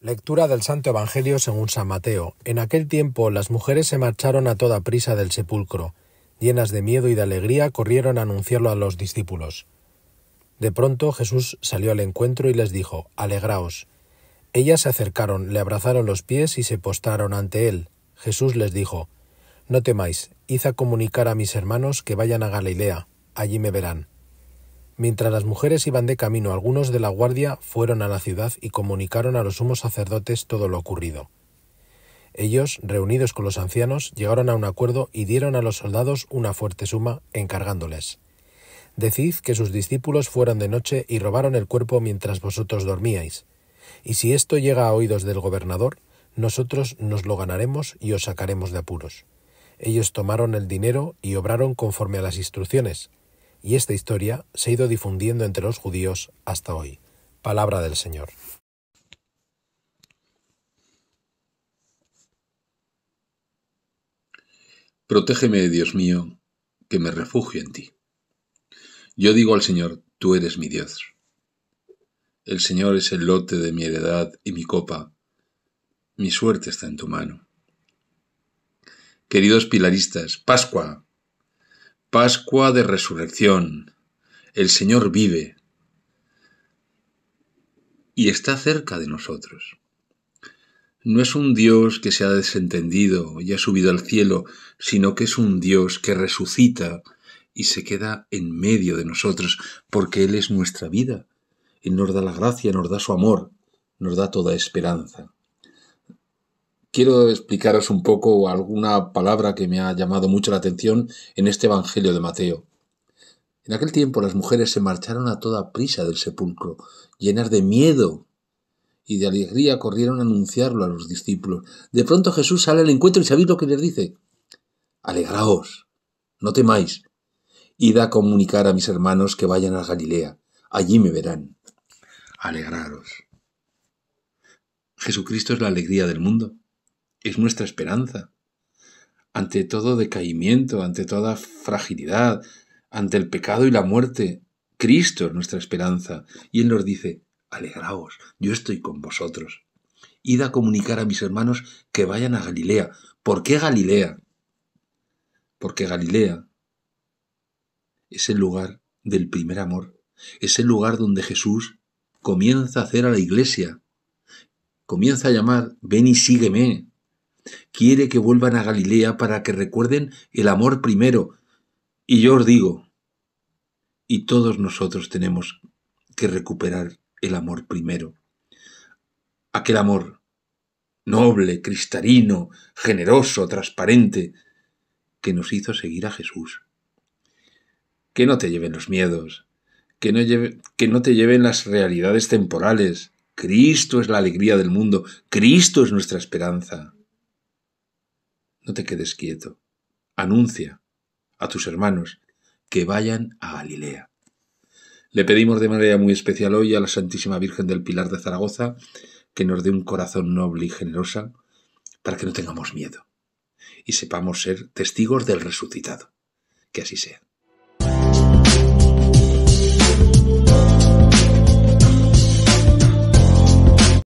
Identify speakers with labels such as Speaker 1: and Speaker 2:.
Speaker 1: Lectura del Santo Evangelio según San Mateo. En aquel tiempo las mujeres se marcharon a toda prisa del sepulcro. Llenas de miedo y de alegría, corrieron a anunciarlo a los discípulos. De pronto Jesús salió al encuentro y les dijo, Alegraos. Ellas se acercaron, le abrazaron los pies y se postraron ante él. Jesús les dijo, No temáis, hice comunicar a mis hermanos que vayan a Galilea, allí me verán. Mientras las mujeres iban de camino, algunos de la guardia fueron a la ciudad y comunicaron a los sumos sacerdotes todo lo ocurrido. Ellos, reunidos con los ancianos, llegaron a un acuerdo y dieron a los soldados una fuerte suma, encargándoles Decid que sus discípulos fueron de noche y robaron el cuerpo mientras vosotros dormíais. Y si esto llega a oídos del gobernador, nosotros nos lo ganaremos y os sacaremos de apuros. Ellos tomaron el dinero y obraron conforme a las instrucciones, y esta historia se ha ido difundiendo entre los judíos hasta hoy. Palabra del Señor.
Speaker 2: Protégeme, Dios mío, que me refugio en ti. Yo digo al Señor, tú eres mi Dios. El Señor es el lote de mi heredad y mi copa. Mi suerte está en tu mano. Queridos pilaristas, Pascua, Pascua de Resurrección. El Señor vive y está cerca de nosotros. No es un Dios que se ha desentendido y ha subido al cielo, sino que es un Dios que resucita y se queda en medio de nosotros, porque Él es nuestra vida. Él nos da la gracia, nos da su amor, nos da toda esperanza quiero explicaros un poco alguna palabra que me ha llamado mucho la atención en este Evangelio de Mateo. En aquel tiempo las mujeres se marcharon a toda prisa del sepulcro, llenas de miedo y de alegría corrieron a anunciarlo a los discípulos. De pronto Jesús sale al encuentro y sabéis lo que les dice. Alegraos, no temáis. Id a comunicar a mis hermanos que vayan a Galilea. Allí me verán. Alegraros. Jesucristo es la alegría del mundo es nuestra esperanza. Ante todo decaimiento, ante toda fragilidad, ante el pecado y la muerte, Cristo es nuestra esperanza. Y Él nos dice, alegraos, yo estoy con vosotros. Id a comunicar a mis hermanos que vayan a Galilea. ¿Por qué Galilea? Porque Galilea es el lugar del primer amor, es el lugar donde Jesús comienza a hacer a la iglesia, comienza a llamar, ven y sígueme, Quiere que vuelvan a Galilea para que recuerden el amor primero. Y yo os digo, y todos nosotros tenemos que recuperar el amor primero. Aquel amor noble, cristalino, generoso, transparente, que nos hizo seguir a Jesús. Que no te lleven los miedos, que no, que no te lleven las realidades temporales. Cristo es la alegría del mundo, Cristo es nuestra esperanza. No te quedes quieto. Anuncia a tus hermanos que vayan a Galilea. Le pedimos de manera muy especial hoy a la Santísima Virgen del Pilar de Zaragoza que nos dé un corazón noble y generosa para que no tengamos miedo y sepamos ser testigos del resucitado. Que así sea.